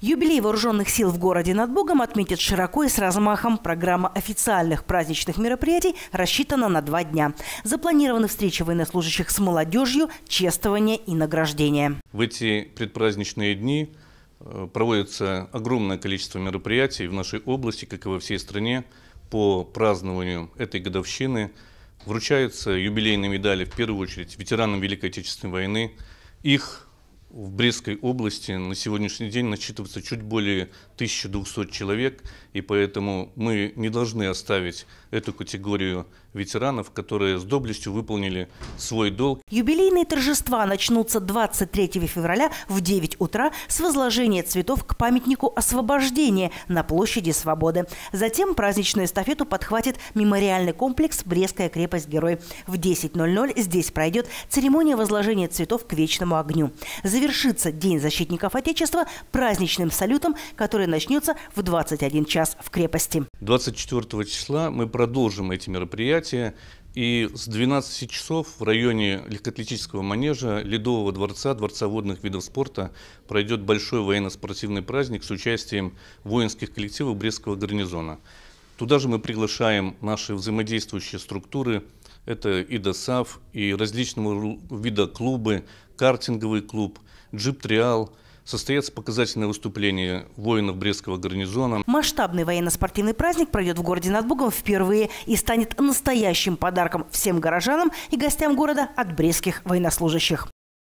Юбилей вооруженных сил в городе над Богом отметит широко и с размахом. Программа официальных праздничных мероприятий рассчитана на два дня. Запланированы встречи военнослужащих с молодежью, чествование и награждение. В эти предпраздничные дни э, проводится огромное количество мероприятий в нашей области, как и во всей стране, по празднованию этой годовщины. Вручаются юбилейные медали, в первую очередь, ветеранам Великой Отечественной войны, их в Брестской области на сегодняшний день насчитывается чуть более 1200 человек, и поэтому мы не должны оставить эту категорию ветеранов, которые с доблестью выполнили свой долг. Юбилейные торжества начнутся 23 февраля в 9 утра с возложения цветов к памятнику освобождения на площади Свободы. Затем праздничную эстафету подхватит мемориальный комплекс «Брестская крепость Герой». В 10.00 здесь пройдет церемония возложения цветов к вечному огню. За завершится День защитников Отечества праздничным салютом, который начнется в 21 час в крепости. 24 числа мы продолжим эти мероприятия. И с 12 часов в районе легкоатлетического манежа Ледового дворца, Дворца водных видов спорта, пройдет большой военно-спортивный праздник с участием воинских коллективов Брестского гарнизона. Туда же мы приглашаем наши взаимодействующие структуры, это и ДОСАФ, и различного вида клубы, картинговый клуб – джип «Триал», состоятся показательные выступления воинов Брестского гарнизона. Масштабный военно-спортивный праздник пройдет в городе над Бугом впервые и станет настоящим подарком всем горожанам и гостям города от брестских военнослужащих.